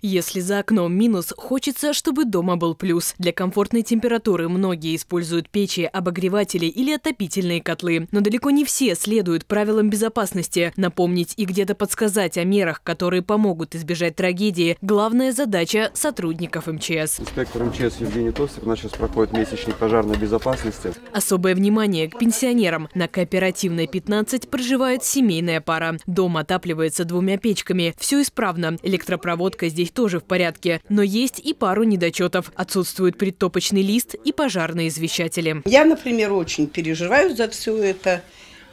Если за окном минус, хочется, чтобы дома был плюс. Для комфортной температуры многие используют печи, обогреватели или отопительные котлы. Но далеко не все следуют правилам безопасности. Напомнить и где-то подсказать о мерах, которые помогут избежать трагедии – главная задача сотрудников МЧС. Инспектор МЧС Евгений Тостик, у нас сейчас проходит месячник пожарной безопасности. Особое внимание к пенсионерам. На кооперативной 15 проживает семейная пара. Дом отапливается двумя печками. Все исправно. Электропроводка здесь тоже в порядке, но есть и пару недочетов. Отсутствует предтопочный лист и пожарные извещатели. Я, например, очень переживаю за все это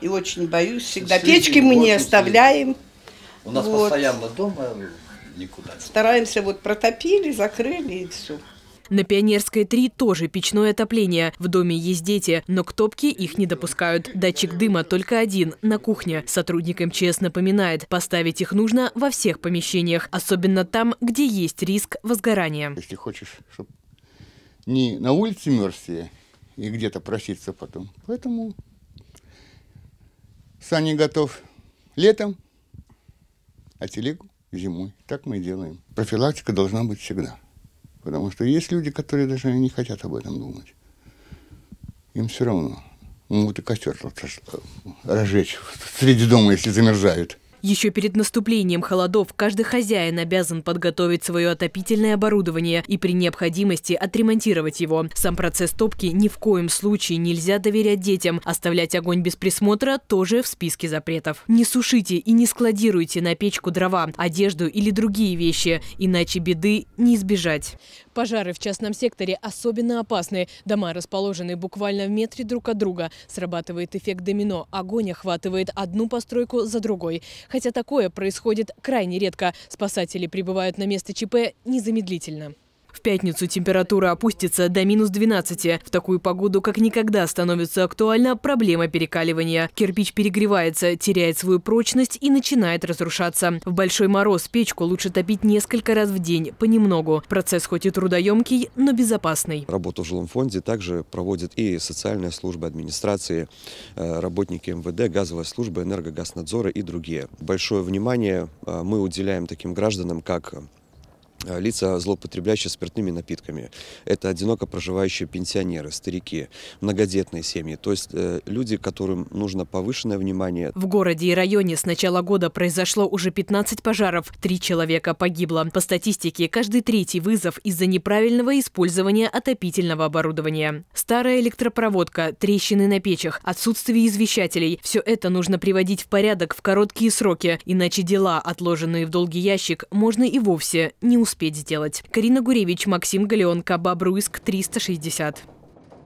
и очень боюсь всегда. Среди, Печки мы не оставляем. У нас вот. постоянно дома никуда. Стараемся, вот протопили, закрыли и все. На Пионерской 3 тоже печное отопление. В доме есть дети, но к топке их не допускают. Датчик дыма только один – на кухне. Сотрудник МЧС напоминает, поставить их нужно во всех помещениях, особенно там, где есть риск возгорания. Если хочешь, чтобы не на улице мерзли и где-то проситься потом. Поэтому сани готов летом, а телегу зимой. Так мы и делаем. Профилактика должна быть всегда. Потому что есть люди, которые даже не хотят об этом думать. Им все равно. Могут и костер разжечь среди дома, если замерзают. Еще перед наступлением холодов каждый хозяин обязан подготовить свое отопительное оборудование и при необходимости отремонтировать его. Сам процесс топки ни в коем случае нельзя доверять детям. Оставлять огонь без присмотра тоже в списке запретов. Не сушите и не складируйте на печку дрова, одежду или другие вещи, иначе беды не избежать. Пожары в частном секторе особенно опасны. Дома расположены буквально в метре друг от друга. Срабатывает эффект домино. Огонь охватывает одну постройку за другой. Хотя такое происходит крайне редко. Спасатели прибывают на место ЧП незамедлительно пятницу температура опустится до минус 12. В такую погоду как никогда становится актуальна проблема перекаливания. Кирпич перегревается, теряет свою прочность и начинает разрушаться. В большой мороз печку лучше топить несколько раз в день, понемногу. Процесс хоть и трудоемкий, но безопасный. Работу в жилом фонде также проводит и социальная служба администрации, э, работники МВД, газовая служба, энергогаз и другие. Большое внимание э, мы уделяем таким гражданам, как Э, лица, злоупотребляющие спиртными напитками. Это одиноко проживающие пенсионеры, старики, многодетные семьи. То есть э, люди, которым нужно повышенное внимание. В городе и районе с начала года произошло уже 15 пожаров. Три человека погибло. По статистике, каждый третий вызов из-за неправильного использования отопительного оборудования. Старая электропроводка, трещины на печах, отсутствие извещателей – все это нужно приводить в порядок в короткие сроки, иначе дела, отложенные в долгий ящик, можно и вовсе не успеть успеть сделать. Карина Гуревич, Максим Галеонко, Бобруйск 360.